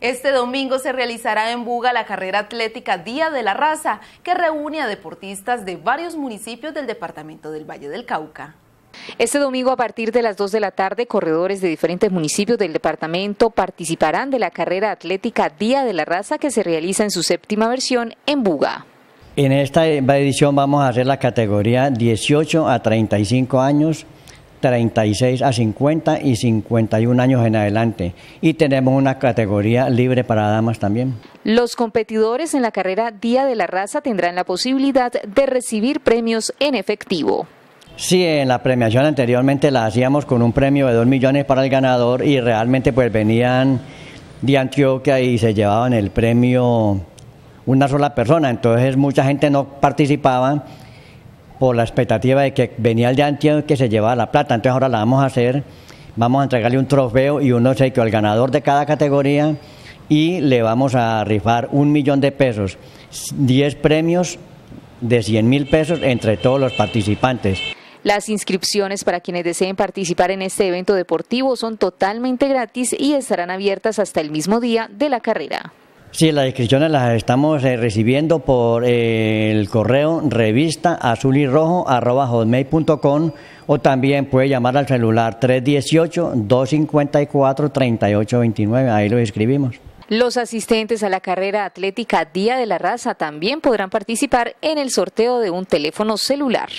Este domingo se realizará en Buga la carrera atlética Día de la Raza, que reúne a deportistas de varios municipios del departamento del Valle del Cauca. Este domingo a partir de las 2 de la tarde, corredores de diferentes municipios del departamento participarán de la carrera atlética Día de la Raza que se realiza en su séptima versión en Buga. En esta edición vamos a hacer la categoría 18 a 35 años 36 a 50 y 51 años en adelante. Y tenemos una categoría libre para damas también. Los competidores en la carrera Día de la Raza tendrán la posibilidad de recibir premios en efectivo. Sí, en la premiación anteriormente la hacíamos con un premio de 2 millones para el ganador y realmente pues venían de Antioquia y se llevaban el premio una sola persona, entonces mucha gente no participaba por la expectativa de que venía el de y que se llevaba la plata. Entonces ahora la vamos a hacer, vamos a entregarle un trofeo y un obsequio al ganador de cada categoría y le vamos a rifar un millón de pesos, 10 premios de 100 mil pesos entre todos los participantes. Las inscripciones para quienes deseen participar en este evento deportivo son totalmente gratis y estarán abiertas hasta el mismo día de la carrera. Sí, las inscripciones las estamos eh, recibiendo por eh, el correo revista azul y rojo com o también puede llamar al celular 318-254-3829. Ahí lo escribimos. Los asistentes a la carrera atlética Día de la Raza también podrán participar en el sorteo de un teléfono celular.